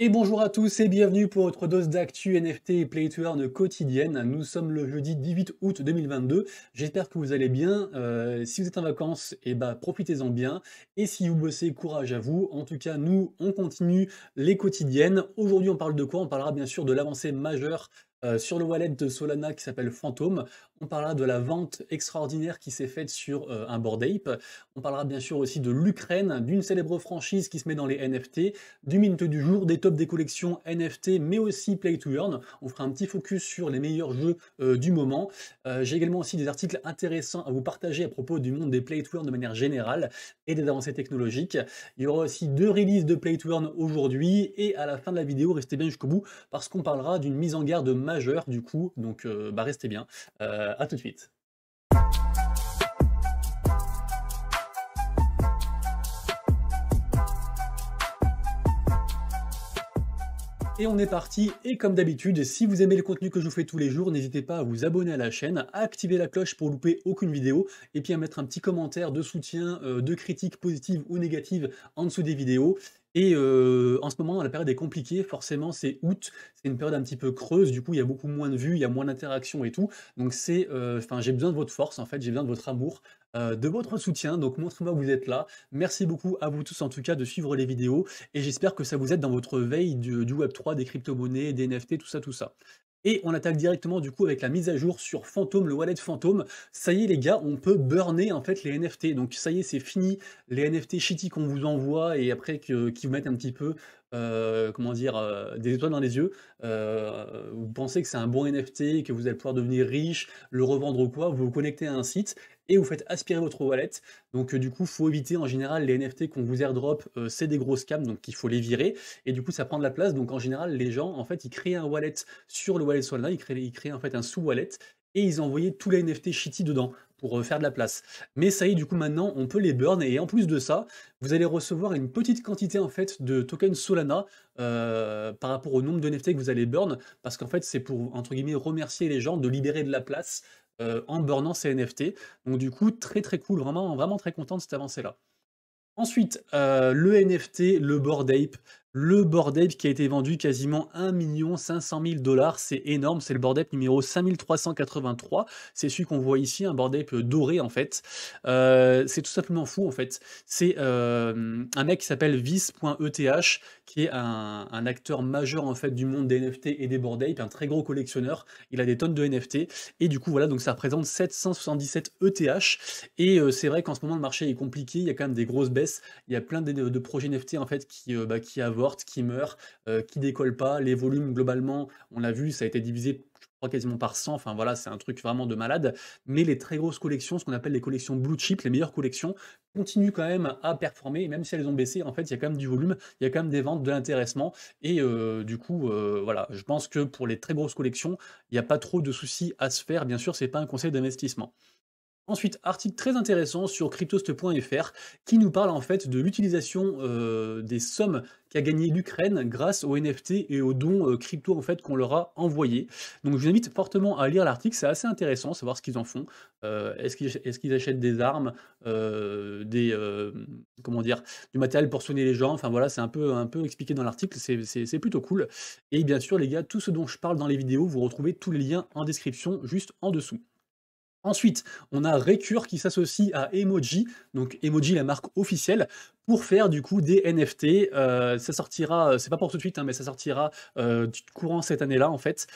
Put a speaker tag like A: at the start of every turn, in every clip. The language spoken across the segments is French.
A: Et bonjour à tous et bienvenue pour votre dose d'actu NFT et Play to Earn quotidienne. Nous sommes le jeudi 18 août 2022. J'espère que vous allez bien. Euh, si vous êtes en vacances, et eh bah, ben, profitez-en bien. Et si vous bossez, courage à vous. En tout cas, nous, on continue les quotidiennes. Aujourd'hui, on parle de quoi On parlera bien sûr de l'avancée majeure euh, sur le wallet de Solana qui s'appelle Phantom. On parlera de la vente extraordinaire qui s'est faite sur euh, un bord ape. On parlera bien sûr aussi de l'Ukraine, d'une célèbre franchise qui se met dans les NFT, du mint du jour, des tops des collections NFT, mais aussi play to earn. On fera un petit focus sur les meilleurs jeux euh, du moment. J'ai également aussi des articles intéressants à vous partager à propos du monde des play to earn de manière générale et des avancées technologiques. Il y aura aussi deux releases de play to earn aujourd'hui et à la fin de la vidéo, restez bien jusqu'au bout parce qu'on parlera d'une mise en garde du coup, donc euh, bah restez bien. Euh, à tout de suite. Et on est parti, et comme d'habitude, si vous aimez le contenu que je vous fais tous les jours, n'hésitez pas à vous abonner à la chaîne, à activer la cloche pour louper aucune vidéo, et puis à mettre un petit commentaire de soutien, euh, de critique positive ou négative en dessous des vidéos. Et en ce moment, la période est compliquée, forcément, c'est août, c'est une période un petit peu creuse, du coup, il y a beaucoup moins de vues, il y a moins d'interactions et tout. Donc, c'est, enfin, j'ai besoin de votre force, en fait, j'ai besoin de votre amour, de votre soutien. Donc, montrez-moi que vous êtes là. Merci beaucoup à vous tous, en tout cas, de suivre les vidéos. Et j'espère que ça vous aide dans votre veille du, du Web3, des crypto-monnaies, des NFT, tout ça, tout ça. Et on attaque directement du coup avec la mise à jour sur Phantom, le wallet Phantom. Ça y est les gars, on peut burner en fait les NFT. Donc ça y est, c'est fini. Les NFT shitty qu'on vous envoie et après qui vous mettent un petit peu euh, comment dire, euh, des étoiles dans les yeux, euh, vous pensez que c'est un bon NFT, que vous allez pouvoir devenir riche, le revendre ou quoi, vous vous connectez à un site et vous faites aspirer votre wallet. Donc euh, du coup, faut éviter en général les NFT qu'on vous airdrop, euh, c'est des grosses cams, donc il faut les virer. Et du coup, ça prend de la place. Donc en général, les gens, en fait, ils créent un wallet sur le wallet Solana, ils créent, en fait un sous-wallet et ils envoyaient tous les NFT shitty dedans pour euh, faire de la place. Mais ça y est, du coup maintenant, on peut les burn et en plus de ça, vous allez recevoir une petite quantité en fait de tokens Solana par rapport au nombre de NFT que vous allez burn parce qu'en fait, c'est pour entre guillemets remercier les gens de libérer de la place euh, en bornant ces NFT. Donc du coup, très très cool, vraiment, vraiment très content de cette avancée-là. Ensuite, euh, le NFT, le Bored Ape, le Bored qui a été vendu quasiment 1 500 000 dollars, c'est énorme, c'est le Bored numéro 5383, c'est celui qu'on voit ici, un Bored doré en fait, euh, c'est tout simplement fou en fait, c'est euh, un mec qui s'appelle vis.eth, qui est un, acteur majeur en fait du monde des NFT et des Bored un très gros collectionneur, il a des tonnes de NFT, et du coup voilà, donc ça représente 777 ETH, et euh, c'est vrai qu'en ce moment le marché est compliqué, il y a quand même des grosses baisses, il y a plein de, projets NFT en fait qui, bah, qui avoir qui meurt euh, qui décolle pas. Les volumes, globalement, on l'a vu, ça a été divisé crois quasiment par 100, enfin voilà, c'est un truc vraiment de malade. Mais les très grosses collections, ce qu'on appelle les collections blue chip, les meilleures collections, continuent quand même à performer, même si elles ont baissé, en fait, il y a quand même du volume, il y a quand même des ventes, de l'intéressement, et euh, du coup, euh, voilà, je pense que pour les très grosses collections, il n'y a pas trop de soucis à se faire, bien sûr, c'est pas un conseil d'investissement. Ensuite, article très intéressant sur cryptost.fr qui nous parle en fait de l'utilisation euh, des sommes qu'a gagné l'Ukraine grâce aux NFT et aux dons euh, crypto en fait qu'on leur a envoyés. Donc je vous invite fortement à lire l'article, c'est assez intéressant, savoir ce qu'ils en font. Euh, est-ce qu'ils achètent des armes, des comment dire, du matériel pour soigner les gens. Enfin voilà, c'est un peu un peu expliqué dans l'article, c'est plutôt cool. Et bien sûr les gars, tout ce dont je parle dans les vidéos, vous retrouvez tous les liens en description juste en dessous. Ensuite, on a Recur qui s'associe à Emoji, donc Emoji la marque officielle, pour faire du coup des NFT. Euh, ça sortira, euh, c'est pas pour tout de suite, hein, mais ça sortira euh, courant cette année-là en fait.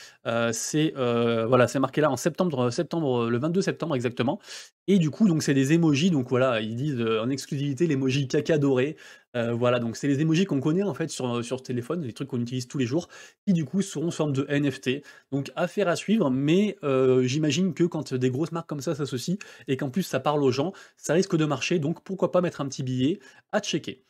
A: c'est voilà, c'est marqué là en septembre, septembre, le 22 septembre exactement. Et du coup, donc c'est des emojis, donc voilà, ils disent en exclusivité l'emoji caca doré, euh, voilà, donc c'est les emojis qu'on connaît en fait sur, sur téléphone, les trucs qu'on utilise tous les jours, qui du coup seront en forme de NFT. Donc affaire à suivre, mais euh, j'imagine que quand des grosses marques comme ça s'associent et qu'en plus ça parle aux gens, ça risque de marcher, donc pourquoi pas mettre un petit billet à checker.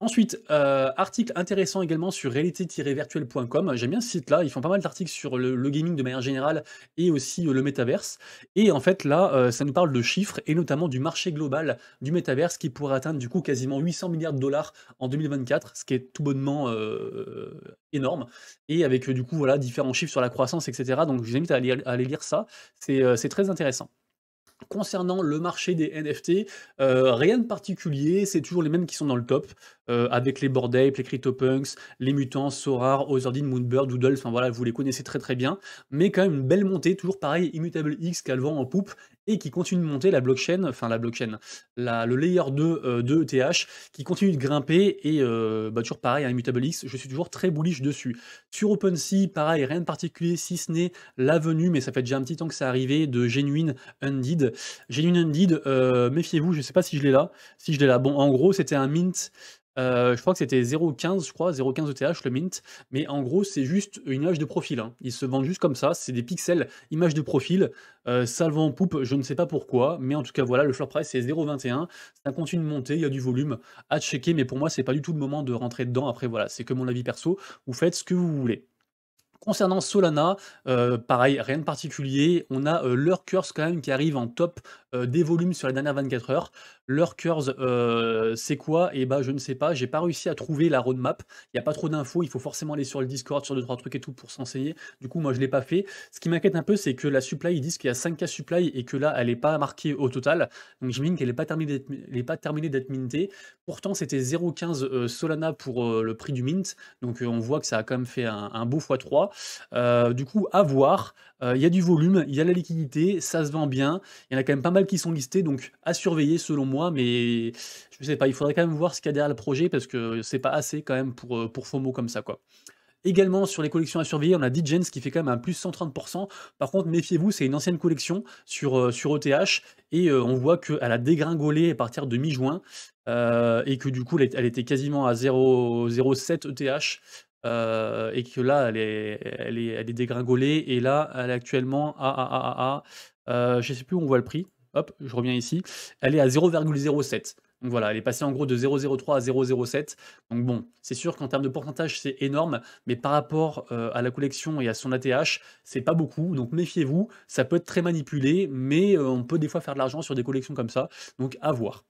A: Ensuite, euh, article intéressant également sur réalité virtuelcom J'aime bien ce site-là. Ils font pas mal d'articles sur le, gaming de manière générale et aussi euh, le métaverse. Et en fait, là, euh, ça nous parle de chiffres et notamment du marché global du métaverse qui pourrait atteindre du coup quasiment 800 milliards de dollars en 2024, ce qui est tout bonnement énorme. Et avec du coup, voilà, différents chiffres sur la croissance, etc. Donc, je vous invite à aller lire ça. C'est très intéressant. Concernant le marché des NFT, euh, rien de particulier, c'est toujours les mêmes qui sont dans le top, euh, avec les Bored Ape, les CryptoPunks, les Mutants, Sorar, Ozardine, Moonbird, Doodle, enfin voilà, vous les connaissez très très bien, mais quand même une belle montée, toujours pareil, Immutable X qu'elle vend en poupe, et qui continue de monter la blockchain, enfin la blockchain, le layer 2 euh, de ETH qui continue de grimper et euh, bah, toujours pareil, à hein, Immutable je suis toujours très bullish dessus. Sur OpenSea, pareil, rien de particulier si ce n'est l'avenue, mais ça fait déjà un petit temps que ça arrivé, de Genuine Undead. Genuine Undead, euh, méfiez-vous, je ne sais pas si je l'ai là. Si je l'ai là, bon, en gros, c'était un mint euh, je crois que c'était 0,15, je crois, 0,15 ETH le mint. Mais en gros, c'est juste une image de profil. Hein. Ils se vendent juste comme ça. C'est des pixels, image de profil. Euh, ça le vend en poupe, je ne sais pas pourquoi. Mais en tout cas, voilà, le floor price, c'est 0,21. Ça continue de monter. Il y a du volume à checker. Mais pour moi, c'est pas du tout le moment de rentrer dedans. Après, voilà, c'est que mon avis perso. Vous faites ce que vous voulez. Concernant Solana, euh, pareil, rien de particulier. On a leur curse quand même qui arrive en top euh, des volumes sur les dernières 24 heures. Leur curse, euh, c'est quoi Et eh ben, je ne sais pas, j'ai pas réussi à trouver la roadmap. Il n'y a pas trop d'infos, il faut forcément aller sur le Discord, sur 2 trois trucs et tout pour s'enseigner. Du coup, moi je l'ai pas fait. Ce qui m'inquiète un peu, c'est que la supply, ils disent qu'il y a 5K supply et que là, elle n'est pas marquée au total. Donc je j'imagine qu'elle n'est pas terminée d'être mintée. Pourtant, c'était 0,15 euh, Solana pour le prix du mint. Donc on voit que ça a quand même fait un, beau x3. du coup, à voir. Il y a du volume, il y a la liquidité, ça se vend bien. Il y en a quand même pas mal qui sont listés donc à surveiller selon moi, mais je sais pas, il faudrait quand même voir ce qu'il y a derrière le projet parce que c'est pas assez quand même pour, euh, pour FOMO comme ça quoi. Également sur les collections à surveiller, on a Digens qui fait quand même un plus 130%. Par contre, méfiez-vous, c'est une ancienne collection sur, euh, sur ETH et euh, on voit qu'elle a dégringolé à partir de mi-juin et que du coup elle, était quasiment à 0,07 ETH. et que là, elle est, elle, est, elle est dégringolée. Et là, elle est actuellement à, à, à, je sais plus où on voit le prix hop, je reviens ici, elle est à 0,07. Donc voilà, elle est passée en gros de 0,03 à 0,07. Donc bon, c'est sûr qu'en termes de pourcentage, c'est énorme, mais par rapport euh, à la collection et à son ATH, c'est pas beaucoup. Donc méfiez-vous, ça peut être très manipulé, mais euh, on peut des fois faire de l'argent sur des collections comme ça. Donc à voir.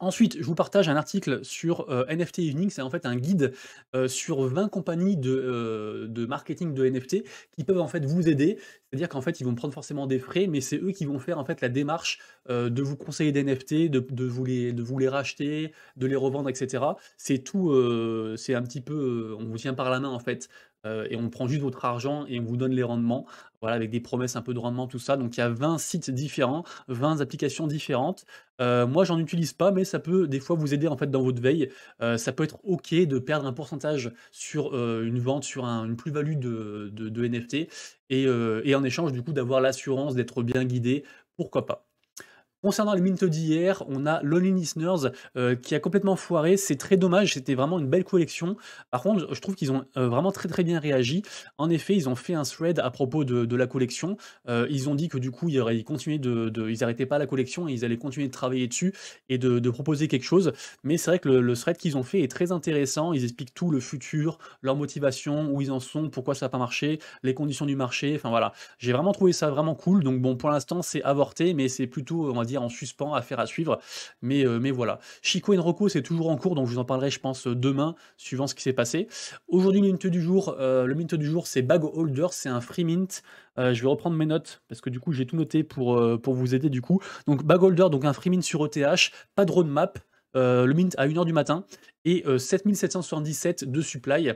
A: Ensuite, je vous partage un article sur euh, NFT Evening, c'est en fait un guide euh, sur 20 compagnies euh, de, marketing de NFT qui peuvent en fait vous aider. C'est-à-dire qu'en fait, ils vont prendre forcément des frais, mais c'est eux qui vont faire en fait la démarche de vous conseiller des NFT, vous les, de vous les racheter, de les revendre, etc. C'est tout, c'est un petit peu, on vous tient par la main en fait euh, et on prend juste votre argent et on vous donne les rendements, voilà, avec des promesses un peu de rendement, tout ça. Donc il y a 20 sites différents, 20 applications différentes. Moi, euh, moi, j'en utilise pas, mais ça peut des fois vous aider en fait dans votre veille. Euh, ça peut être ok de perdre un pourcentage sur une vente, sur une plus-value de, NFT, et en échange du coup d'avoir l'assurance d'être bien guidé, pourquoi pas. Concernant les mintes d'hier, on a Lonely Listeners euh, qui a complètement foiré. C'est très dommage, c'était vraiment une belle collection. Par contre, je trouve qu'ils ont euh, vraiment très très bien réagi. En effet, ils ont fait un thread à propos de, la collection. Euh, ils ont dit que du coup, ils, n'arrêtaient de, ils arrêtaient pas la collection et ils allaient continuer de travailler dessus et de, proposer quelque chose. Mais c'est vrai que le, le thread qu'ils ont fait est très intéressant. Ils expliquent tout le futur, leur motivation, où ils en sont, pourquoi ça n'a pas marché, les conditions du marché. Enfin voilà, j'ai vraiment trouvé ça vraiment cool. Donc bon, pour l'instant, c'est avorté, mais c'est plutôt, on va dire, en suspens, faire à suivre. Mais, euh, mais voilà. Chico roco c'est toujours en cours, donc je vous en parlerai, je pense, demain, suivant ce qui s'est passé. Aujourd'hui, le mint du jour, euh, le du jour, c'est Bag Holder, c'est un free mint. Euh, je vais reprendre mes notes parce que du coup, j'ai tout noté pour, pour vous aider du coup. Donc, Bag Holder, donc un free mint sur ETH, pas de roadmap. le mint à 1h du matin et 7777 de supply.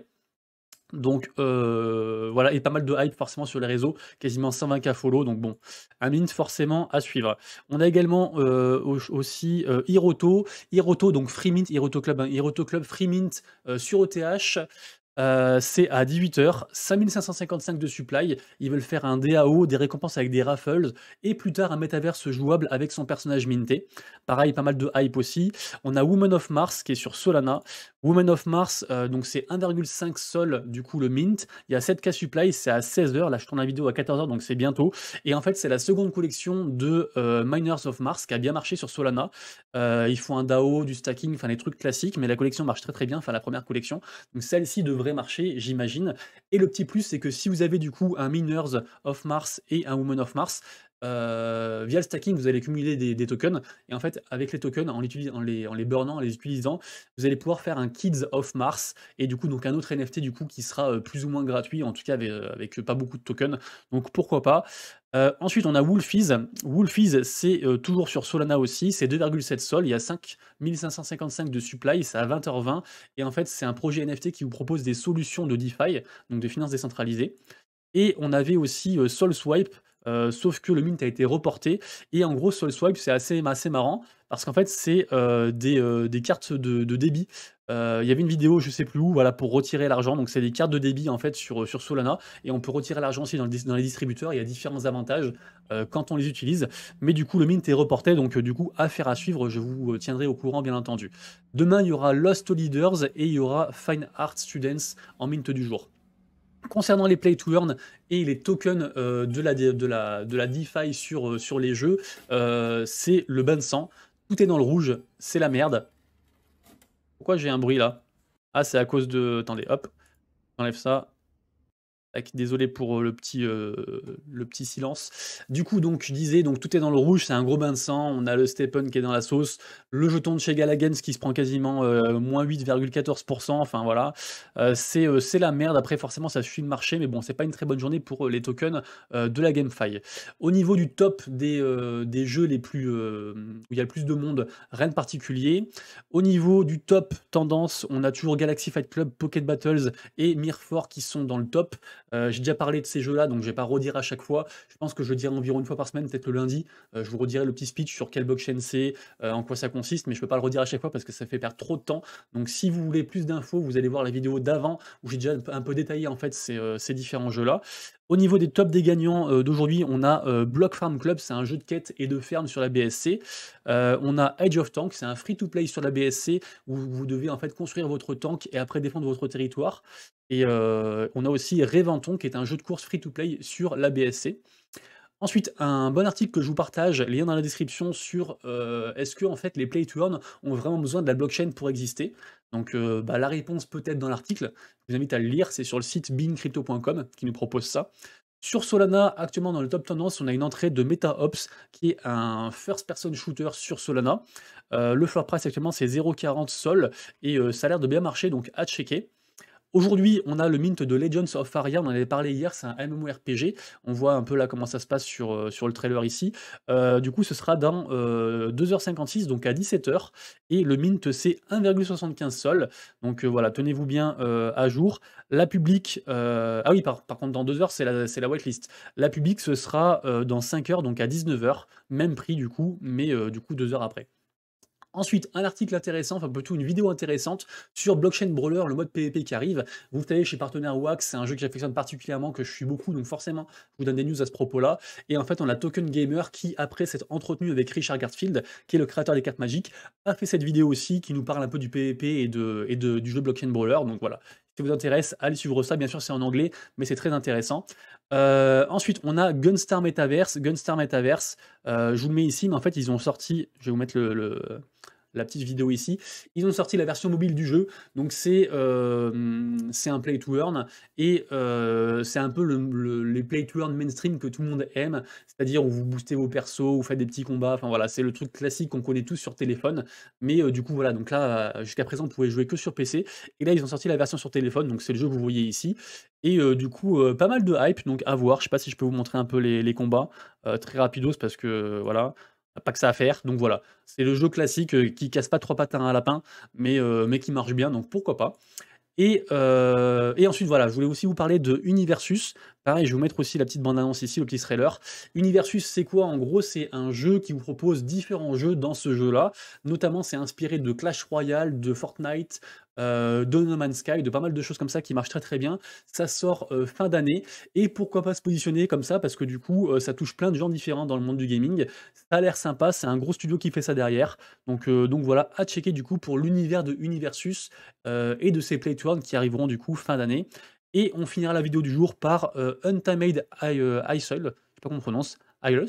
A: Donc euh, voilà, et pas mal de hype forcément sur les réseaux, quasiment 120k follow, donc bon, un mint forcément à suivre. On a également euh, aussi euh, Hiroto, Hiroto, donc Free Mint, Hiroto Club, hein, Hiroto Club Free Mint sur OTH. c'est à 18h, 5555 de supply. Ils veulent faire un DAO, des récompenses avec des raffles, et plus tard un métaverse jouable avec son personnage minté. Pareil, pas mal de hype aussi. On a Woman of Mars qui est sur Solana. Woman of Mars, euh, donc c'est 1,5 sol du coup le mint. Il y a 7K supply, c'est à 16h. Là, je tourne la vidéo à 14h, donc c'est bientôt. Et en fait, c'est la seconde collection de euh, Miners of Mars qui a bien marché sur Solana. il euh, ils font un DAO, du stacking, enfin les trucs classiques, mais la collection marche très très bien, enfin la première collection. Donc celle-ci devrait marcher, j'imagine. Et le petit plus, c'est que si vous avez du coup un Miners of Mars et un Woman of Mars, euh, via le stacking, vous allez cumuler des, tokens. Et en fait, avec les tokens, en, les, en les burnant, en les utilisant, vous allez pouvoir faire un Kids of Mars. Et du coup, donc un autre NFT du coup qui sera euh, plus ou moins gratuit, en tout cas avec, euh, pas beaucoup de tokens. Donc pourquoi pas. ensuite, on a Wolfies. Wolfies, c'est toujours sur Solana aussi. C'est 2,7 sol Il y a 5555 de supply. C'est à 20h20. Et en fait, c'est un projet NFT qui vous propose des solutions de DeFi, donc des finances décentralisées. Et on avait aussi SolSwipe, euh, sauf que le mint a été reporté. Et en gros, sur le c'est assez, assez marrant parce qu'en fait, c'est euh, euh, des, cartes de, débit. Il y avait une vidéo, je sais plus où, voilà, pour retirer l'argent. Donc, c'est des cartes de débit en fait sur, sur Solana et on peut retirer l'argent aussi dans, dans, les distributeurs. Il y a différents avantages quand on les utilise. Mais du coup, le mint est reporté. Donc, du coup, affaire à suivre. Je vous tiendrai au courant, bien entendu. Demain, il y aura Lost Leaders et il y aura Fine Art Students en mint du jour. Concernant les play to earn et les tokens euh, de, la, de, la, de la DeFi sur, euh, sur les jeux, euh, c'est le bain de sang. Tout est dans le rouge, c'est la merde. Pourquoi j'ai un bruit là Ah, c'est à cause de. Attendez, hop, j'enlève ça. Ah, désolé pour euh, le petit, euh, le petit silence. Du coup, donc, je disais, donc, tout est dans le rouge, c'est un gros bain de sang. On a le Steppen qui est dans la sauce, le jeton de chez Galagans qui se prend quasiment euh, moins 8,14%. Enfin voilà, c'est c'est la merde. Après, forcément, ça suit le marché, mais bon, c'est pas une très bonne journée pour les tokens de la GameFi. Au niveau du top des, des jeux les plus, où il y a le plus de monde, rien de particulier. Au niveau du top tendance, on a toujours Galaxy Fight Club, Pocket Battles et Mirror qui sont dans le top. Euh, j'ai déjà parlé de ces jeux-là, donc je ne vais pas redire à chaque fois. Je pense que je dirai environ une fois par semaine, peut-être le lundi. Euh, je vous redirai le petit speech sur quelle blockchain c'est, euh, en quoi ça consiste, mais je ne peux pas le redire à chaque fois parce que ça fait perdre trop de temps. Donc si vous voulez plus d'infos, vous allez voir la vidéo d'avant où j'ai déjà un peu détaillé en fait ces, différents jeux-là. Au niveau des tops des gagnants d'aujourd'hui, on a Block Farm Club, c'est un jeu de quête et de ferme sur la BSC. on a Edge of Tank, c'est un free-to-play sur la BSC où vous devez en fait construire votre tank et après défendre votre territoire. Et on a aussi Reventon, qui est un jeu de course free-to-play sur la BSC. Ensuite, un bon article que je vous partage, lien dans la description, sur est-ce que en fait les play to earn ont vraiment besoin de la blockchain pour exister. Donc bah, la réponse peut être dans l'article. Je vous invite à le lire, c'est sur le site beingcrypto.com qui nous propose ça. Sur Solana, actuellement dans le top tendance, on a une entrée de MetaOps, qui est un first-person shooter sur Solana. le floor price actuellement c'est 0,40 sol et ça a l'air de bien marcher, donc à checker. Aujourd'hui, on a le mint de Legends of Aria, on en avait parlé hier, c'est un MMORPG. On voit un peu là comment ça se passe sur, euh, sur le trailer ici. Euh, du coup, ce sera dans 2h56, euh, donc à 17h. Et le mint, c'est 1,75 sol. Donc voilà, tenez-vous bien à jour. La publique, ah oui, par, par, contre, dans 2h, c'est la, la whitelist. La publique, ce sera dans 5h, donc à 19h. Même prix du coup, mais du coup, 2 h après. Ensuite, un article intéressant, enfin plutôt une vidéo intéressante sur Blockchain Brawler, le mode PvP qui arrive. Vous savez, chez Partenaire Wax, c'est un jeu que j'affectionne particulièrement, que je suis beaucoup, donc forcément, je vous donne des news à ce propos-là. Et en fait, on a Token Gamer qui, après cette entretenue avec Richard Garfield, qui est le créateur des cartes magiques, a fait cette vidéo aussi qui nous parle un peu du PvP et, et de, du jeu Blockchain Brawler. Donc voilà, vous intéresse, allez suivre ça. Bien sûr, c'est en anglais, mais c'est très intéressant. Euh, ensuite, on a Gunstar Metaverse. Gunstar Metaverse, euh, je vous mets ici, mais en fait, ils ont sorti, je vais vous mettre le, le la petite vidéo ici. Ils ont sorti la version mobile du jeu, donc c'est euh, un play to earn, et euh, c'est un peu le, les play to earn mainstream que tout le monde aime, c'est-à-dire où vous boostez vos persos, vous faites des petits combats, enfin voilà, c'est le truc classique qu'on connaît tous sur téléphone, mais euh, du coup voilà, donc là, jusqu'à présent, vous pouvez jouer que sur PC, et là, ils ont sorti la version sur téléphone, donc c'est le jeu que vous voyez ici, et du coup, pas mal de hype, donc à voir, je sais pas si je peux vous montrer un peu les, les combats, très rapidos, parce que voilà pas que ça à faire. Donc voilà, c'est le jeu classique euh, qui casse pas trois patins à lapin, mais, euh, mais qui marche bien, donc pourquoi pas. Et, euh, et, ensuite, voilà, je voulais aussi vous parler de Universus. Pareil, je vais vous mettre aussi la petite bande-annonce ici, le petit trailer. Universus, c'est quoi En gros, c'est un jeu qui vous propose différents jeux dans ce jeu-là. Notamment, c'est inspiré de Clash Royale, de Fortnite, euh, de No Man's Sky, de pas mal de choses comme ça qui marchent très très bien. Ça sort euh, fin d'année et pourquoi pas se positionner comme ça parce que du coup euh, ça touche plein de gens différents dans le monde du gaming. Ça a l'air sympa, c'est un gros studio qui fait ça derrière. Donc, donc voilà, à checker du coup pour l'univers de Universus et de ses Play qui arriveront du coup fin d'année. Et on finira la vidéo du jour par Untimed Isles je sais pas comment on prononce, Isles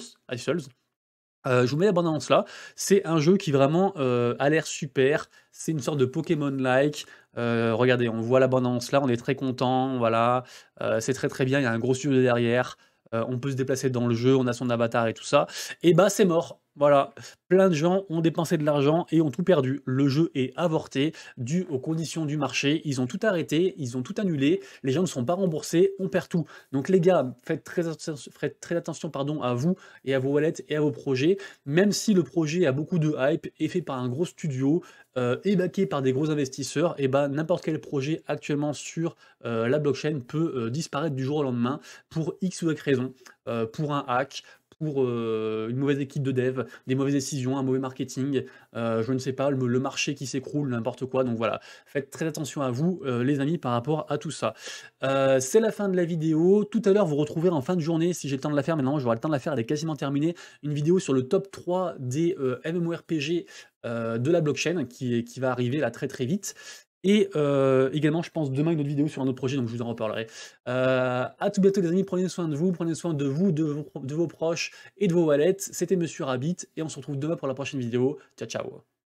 A: euh, je vous mets la là. C'est un jeu qui vraiment euh, a l'air super. C'est une sorte de Pokémon-like. Euh, regardez, on voit la là, on est très content. Voilà, c'est très très bien. Il y a un gros studio derrière. on peut se déplacer dans le jeu, on a son avatar et tout ça. Et bah c'est mort. Voilà, plein de gens ont dépensé de l'argent et ont tout perdu. Le jeu est avorté, dû aux conditions du marché. Ils ont tout arrêté, ils ont tout annulé. Les gens ne sont pas remboursés, on perd tout. Donc les gars, faites très, très attention pardon, à vous et à vos wallets et à vos projets. Même si le projet a beaucoup de hype, est fait par un gros studio, euh, est par des gros investisseurs, et eh ben n'importe quel projet actuellement sur euh, la blockchain peut euh, disparaître du jour au lendemain pour X ou Y raison, euh, pour un hack, pour euh, une mauvaise équipe de dev, des mauvaises décisions, un mauvais marketing, euh, je ne sais pas, le, marché qui s'écroule, n'importe quoi. Donc voilà, faites très attention à vous, euh, les amis, par rapport à tout ça. c'est la fin de la vidéo. Tout à l'heure, vous retrouverez en fin de journée, si j'ai le temps de la faire, maintenant j'aurai le temps de la faire, elle est quasiment terminée, une vidéo sur le top 3 des MMORPG de la blockchain qui, qui va arriver là très très vite. Et euh, également, je pense demain une autre vidéo sur un autre projet, donc je vous en reparlerai. Euh, à tout bientôt les amis, prenez soin de vous, prenez soin de vous, de vos, de vos proches et de vos wallets. C'était Monsieur Rabbit et on se retrouve demain pour la prochaine vidéo. Ciao ciao